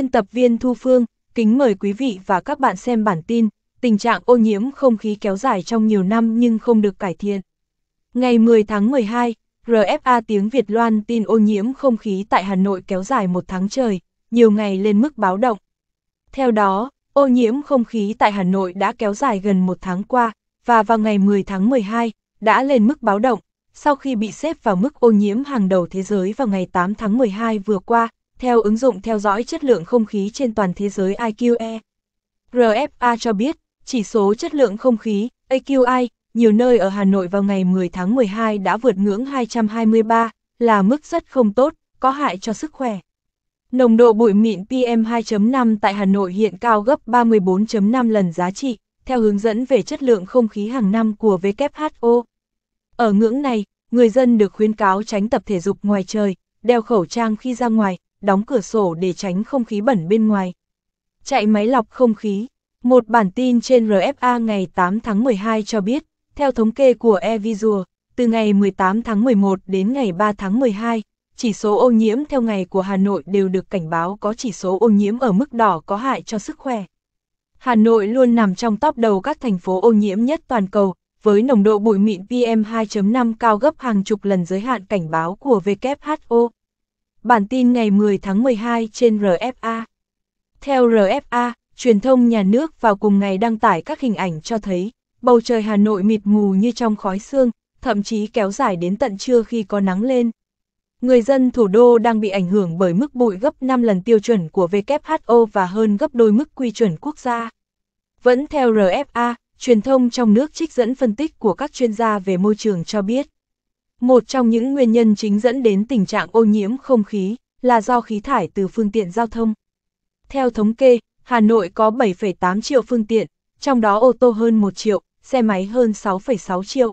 Biên tập viên Thu Phương, kính mời quý vị và các bạn xem bản tin, tình trạng ô nhiễm không khí kéo dài trong nhiều năm nhưng không được cải thiện. Ngày 10 tháng 12, RFA tiếng Việt loan tin ô nhiễm không khí tại Hà Nội kéo dài một tháng trời, nhiều ngày lên mức báo động. Theo đó, ô nhiễm không khí tại Hà Nội đã kéo dài gần một tháng qua, và vào ngày 10 tháng 12, đã lên mức báo động, sau khi bị xếp vào mức ô nhiễm hàng đầu thế giới vào ngày 8 tháng 12 vừa qua, theo ứng dụng theo dõi chất lượng không khí trên toàn thế giới IQE. RFA cho biết, chỉ số chất lượng không khí AQI nhiều nơi ở Hà Nội vào ngày 10 tháng 12 đã vượt ngưỡng 223, là mức rất không tốt, có hại cho sức khỏe. Nồng độ bụi mịn PM2.5 tại Hà Nội hiện cao gấp 34.5 lần giá trị, theo hướng dẫn về chất lượng không khí hàng năm của WHO. Ở ngưỡng này, người dân được khuyến cáo tránh tập thể dục ngoài trời, đeo khẩu trang khi ra ngoài, đóng cửa sổ để tránh không khí bẩn bên ngoài. Chạy máy lọc không khí. Một bản tin trên RFA ngày 8 tháng 12 cho biết, theo thống kê của Evisual, từ ngày 18 tháng 11 đến ngày 3 tháng 12, chỉ số ô nhiễm theo ngày của Hà Nội đều được cảnh báo có chỉ số ô nhiễm ở mức đỏ có hại cho sức khỏe. Hà Nội luôn nằm trong top đầu các thành phố ô nhiễm nhất toàn cầu, với nồng độ bụi mịn PM2.5 cao gấp hàng chục lần giới hạn cảnh báo của WHO. Bản tin ngày 10 tháng 12 trên RFA. Theo RFA, truyền thông nhà nước vào cùng ngày đăng tải các hình ảnh cho thấy, bầu trời Hà Nội mịt mù như trong khói sương, thậm chí kéo dài đến tận trưa khi có nắng lên. Người dân thủ đô đang bị ảnh hưởng bởi mức bụi gấp 5 lần tiêu chuẩn của WHO và hơn gấp đôi mức quy chuẩn quốc gia. Vẫn theo RFA, truyền thông trong nước trích dẫn phân tích của các chuyên gia về môi trường cho biết, một trong những nguyên nhân chính dẫn đến tình trạng ô nhiễm không khí là do khí thải từ phương tiện giao thông. Theo thống kê, Hà Nội có 7,8 triệu phương tiện, trong đó ô tô hơn 1 triệu, xe máy hơn 6,6 triệu.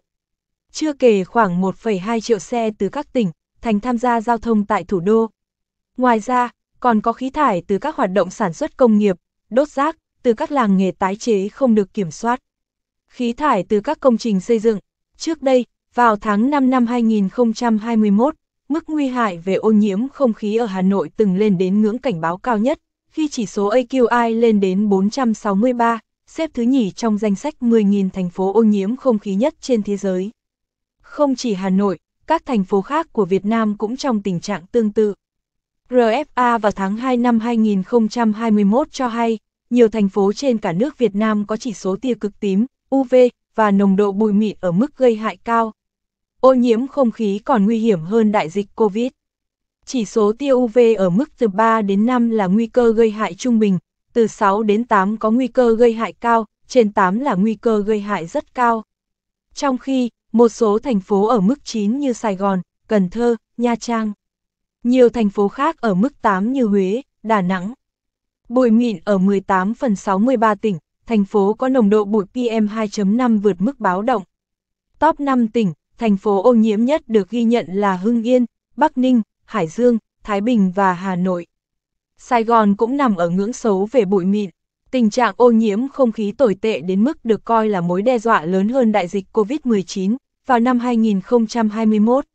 Chưa kể khoảng 1,2 triệu xe từ các tỉnh, thành tham gia giao thông tại thủ đô. Ngoài ra, còn có khí thải từ các hoạt động sản xuất công nghiệp, đốt rác, từ các làng nghề tái chế không được kiểm soát. Khí thải từ các công trình xây dựng. Trước đây, vào tháng 5 năm 2021, mức nguy hại về ô nhiễm không khí ở Hà Nội từng lên đến ngưỡng cảnh báo cao nhất, khi chỉ số AQI lên đến 463, xếp thứ nhì trong danh sách 10.000 thành phố ô nhiễm không khí nhất trên thế giới. Không chỉ Hà Nội, các thành phố khác của Việt Nam cũng trong tình trạng tương tự. RFA vào tháng 2 năm 2021 cho hay, nhiều thành phố trên cả nước Việt Nam có chỉ số tia cực tím, UV, và nồng độ bụi mịn ở mức gây hại cao, ô nhiễm không khí còn nguy hiểm hơn đại dịch COVID. Chỉ số tia UV ở mức từ 3 đến 5 là nguy cơ gây hại trung bình, từ 6 đến 8 có nguy cơ gây hại cao, trên 8 là nguy cơ gây hại rất cao. Trong khi, một số thành phố ở mức 9 như Sài Gòn, Cần Thơ, Nha Trang. Nhiều thành phố khác ở mức 8 như Huế, Đà Nẵng. Bụi mịn ở 18 phần 63 tỉnh, thành phố có nồng độ bụi PM2.5 vượt mức báo động. Top 5 tỉnh, thành phố ô nhiễm nhất được ghi nhận là Hưng Yên, Bắc Ninh, Hải Dương, Thái Bình và Hà Nội. Sài Gòn cũng nằm ở ngưỡng xấu về bụi mịn. Tình trạng ô nhiễm không khí tồi tệ đến mức được coi là mối đe dọa lớn hơn đại dịch COVID-19 vào năm 2021.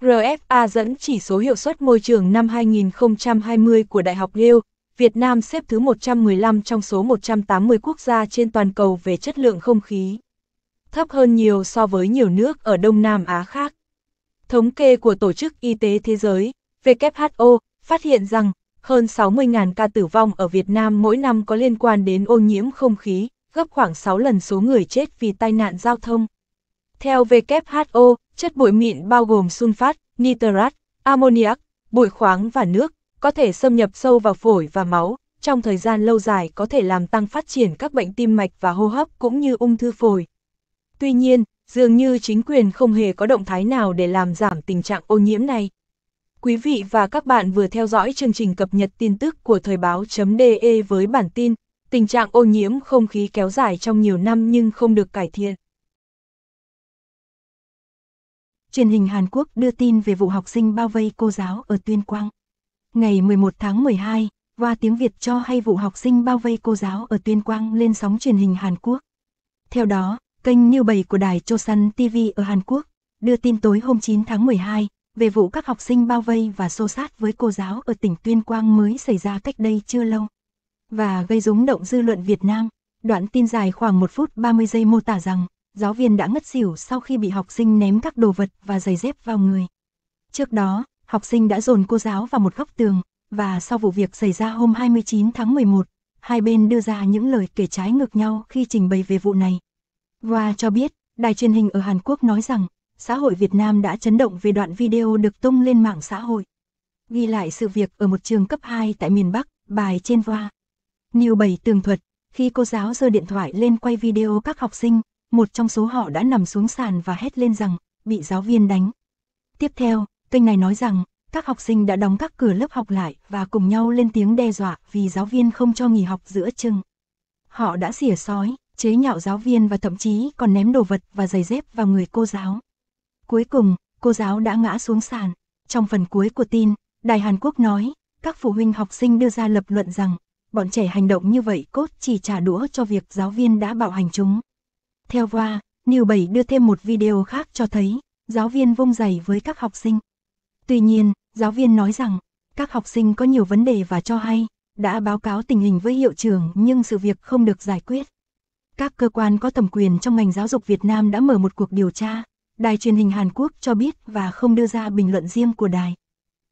RFA dẫn chỉ số hiệu suất môi trường năm 2020 của Đại học Yale, Việt Nam xếp thứ 115 trong số 180 quốc gia trên toàn cầu về chất lượng không khí thấp hơn nhiều so với nhiều nước ở Đông Nam Á khác. Thống kê của Tổ chức Y tế Thế giới, WHO, phát hiện rằng hơn 60.000 ca tử vong ở Việt Nam mỗi năm có liên quan đến ô nhiễm không khí, gấp khoảng 6 lần số người chết vì tai nạn giao thông. Theo WHO, chất bụi mịn bao gồm sunfat, nitrat, ammoniac, bụi khoáng và nước, có thể xâm nhập sâu vào phổi và máu, trong thời gian lâu dài có thể làm tăng phát triển các bệnh tim mạch và hô hấp cũng như ung thư phổi. Tuy nhiên, dường như chính quyền không hề có động thái nào để làm giảm tình trạng ô nhiễm này. Quý vị và các bạn vừa theo dõi chương trình cập nhật tin tức của Thời báo.de với bản tin Tình trạng ô nhiễm không khí kéo dài trong nhiều năm nhưng không được cải thiện. Truyền hình Hàn Quốc đưa tin về vụ học sinh bao vây cô giáo ở Tuyên Quang. Ngày 11 tháng 12, Hoa tiếng Việt cho hay vụ học sinh bao vây cô giáo ở Tuyên Quang lên sóng truyền hình Hàn Quốc. Theo đó, Kênh New 7 của đài Chosun TV ở Hàn Quốc đưa tin tối hôm 9 tháng 12 về vụ các học sinh bao vây và xô sát với cô giáo ở tỉnh Tuyên Quang mới xảy ra cách đây chưa lâu và gây rúng động dư luận Việt Nam. Đoạn tin dài khoảng 1 phút 30 giây mô tả rằng giáo viên đã ngất xỉu sau khi bị học sinh ném các đồ vật và giày dép vào người. Trước đó, học sinh đã dồn cô giáo vào một góc tường và sau vụ việc xảy ra hôm 29 tháng 11, hai bên đưa ra những lời kể trái ngược nhau khi trình bày về vụ này. Wa cho biết, đài truyền hình ở Hàn Quốc nói rằng, xã hội Việt Nam đã chấn động về đoạn video được tung lên mạng xã hội. Ghi lại sự việc ở một trường cấp 2 tại miền Bắc, bài trên Wa. New bảy tường thuật, khi cô giáo giơ điện thoại lên quay video các học sinh, một trong số họ đã nằm xuống sàn và hét lên rằng, bị giáo viên đánh. Tiếp theo, kênh này nói rằng, các học sinh đã đóng các cửa lớp học lại và cùng nhau lên tiếng đe dọa vì giáo viên không cho nghỉ học giữa chừng. Họ đã xỉa sói, chế nhạo giáo viên và thậm chí còn ném đồ vật và giày dép vào người cô giáo. Cuối cùng, cô giáo đã ngã xuống sàn. Trong phần cuối của tin, Đài Hàn Quốc nói, các phụ huynh học sinh đưa ra lập luận rằng, bọn trẻ hành động như vậy cốt chỉ trả đũa cho việc giáo viên đã bạo hành chúng. Theo qua, New 7 đưa thêm một video khác cho thấy, giáo viên vung giày với các học sinh. Tuy nhiên, giáo viên nói rằng, các học sinh có nhiều vấn đề và cho hay, đã báo cáo tình hình với hiệu trưởng nhưng sự việc không được giải quyết. Các cơ quan có thẩm quyền trong ngành giáo dục Việt Nam đã mở một cuộc điều tra. Đài truyền hình Hàn Quốc cho biết và không đưa ra bình luận riêng của đài.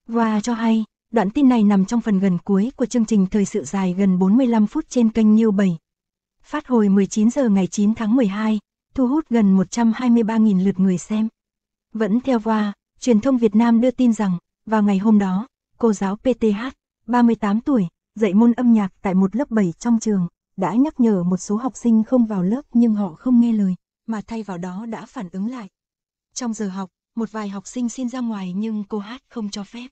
Và cho hay, đoạn tin này nằm trong phần gần cuối của chương trình thời sự dài gần 45 phút trên kênh New 7. Phát hồi 19 giờ ngày 9 tháng 12, thu hút gần 123.000 lượt người xem. Vẫn theo qua, truyền thông Việt Nam đưa tin rằng, vào ngày hôm đó, cô giáo PTH, 38 tuổi, dạy môn âm nhạc tại một lớp 7 trong trường, đã nhắc nhở một số học sinh không vào lớp nhưng họ không nghe lời, mà thay vào đó đã phản ứng lại. Trong giờ học, một vài học sinh xin ra ngoài nhưng cô Hát không cho phép.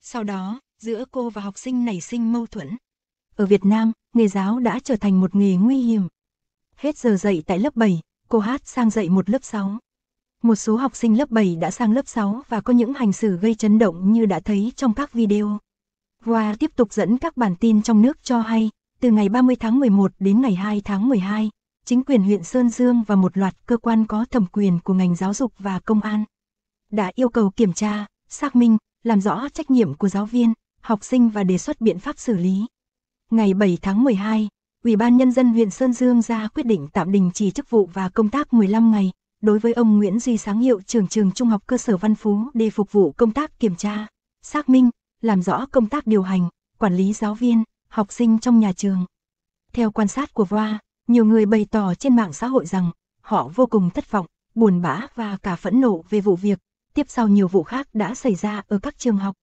Sau đó, giữa cô và học sinh nảy sinh mâu thuẫn. Ở Việt Nam, nghề giáo đã trở thành một nghề nguy hiểm. Hết giờ dạy tại lớp 7, cô Hát sang dạy một lớp 6. Một số học sinh lớp 7 đã sang lớp 6 và có những hành xử gây chấn động như đã thấy trong các video. Hoa tiếp tục dẫn các bản tin trong nước cho hay, từ ngày 30 tháng 11 đến ngày 2 tháng 12, chính quyền huyện Sơn Dương và một loạt cơ quan có thẩm quyền của ngành giáo dục và công an đã yêu cầu kiểm tra, xác minh, làm rõ trách nhiệm của giáo viên, học sinh và đề xuất biện pháp xử lý. Ngày 7 tháng 12, Ủy ban Nhân dân huyện Sơn Dương ra quyết định tạm đình chỉ chức vụ và công tác 15 ngày đối với ông Nguyễn Duy Sáng Hiệu trưởng trường Trung học cơ sở Văn Phú để phục vụ công tác kiểm tra, xác minh, làm rõ công tác điều hành, quản lý giáo viên, học sinh trong nhà trường. Theo quan sát của Voa, nhiều người bày tỏ trên mạng xã hội rằng họ vô cùng thất vọng, buồn bã và cả phẫn nộ về vụ việc, tiếp sau nhiều vụ khác đã xảy ra ở các trường học.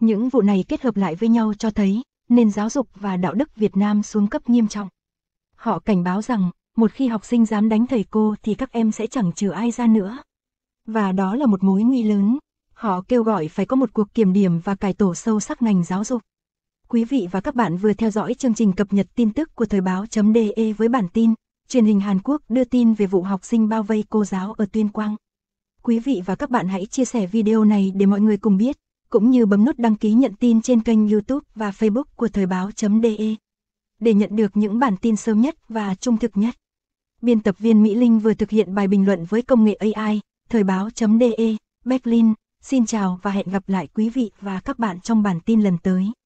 Những vụ này kết hợp lại với nhau cho thấy nền giáo dục và đạo đức Việt Nam xuống cấp nghiêm trọng. Họ cảnh báo rằng, một khi học sinh dám đánh thầy cô thì các em sẽ chẳng trừ ai ra nữa. Và đó là một mối nguy lớn. Họ kêu gọi phải có một cuộc kiểm điểm và cải tổ sâu sắc ngành giáo dục quý vị và các bạn vừa theo dõi chương trình cập nhật tin tức của Thời báo.de với bản tin Truyền hình Hàn Quốc đưa tin về vụ học sinh bao vây cô giáo ở Tuyên Quang. Quý vị và các bạn hãy chia sẻ video này để mọi người cùng biết, cũng như bấm nút đăng ký nhận tin trên kênh YouTube và Facebook của Thời báo.de để nhận được những bản tin sớm nhất và trung thực nhất. Biên tập viên Mỹ Linh vừa thực hiện bài bình luận với công nghệ AI, Thời báo.de, Berlin. Xin chào và hẹn gặp lại quý vị và các bạn trong bản tin lần tới.